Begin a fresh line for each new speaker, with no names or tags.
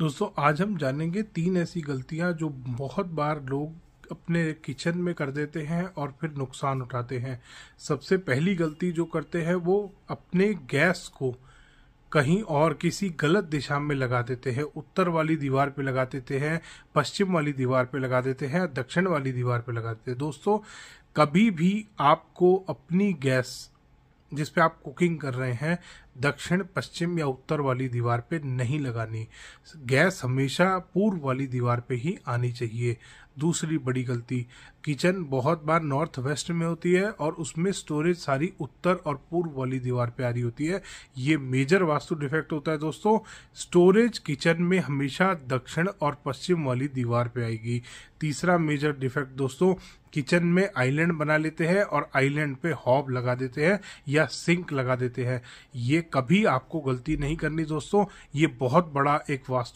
दोस्तों आज हम जानेंगे तीन ऐसी गलतियां जो बहुत बार लोग अपने किचन में कर देते हैं और फिर नुकसान उठाते हैं सबसे पहली गलती जो करते हैं वो अपने गैस को कहीं और किसी गलत दिशा में लगा देते हैं उत्तर वाली दीवार पे लगा देते हैं पश्चिम वाली दीवार पे लगा देते हैं दक्षिण वाली दीवार पे लगा देते हैं दोस्तों कभी भी आपको अपनी गैस जिस पे आप कुकिंग कर रहे हैं दक्षिण पश्चिम या उत्तर वाली दीवार पे नहीं लगानी गैस हमेशा पूर्व वाली दीवार पे ही आनी चाहिए दूसरी बड़ी गलती किचन बहुत बार नॉर्थ वेस्ट में होती है और उसमें स्टोरेज सारी उत्तर और पूर्व वाली दीवार पे आ रही होती है ये मेजर वास्तु डिफेक्ट होता है दोस्तों स्टोरेज किचन में हमेशा दक्षिण और पश्चिम वाली दीवार पे आएगी तीसरा मेजर डिफेक्ट दोस्तों किचन में आइलैंड बना लेते हैं और आइलैंड पे हॉब लगा देते हैं या सिंक लगा देते हैं ये कभी आपको गलती नहीं करनी दोस्तों ये बहुत बड़ा एक वास्तु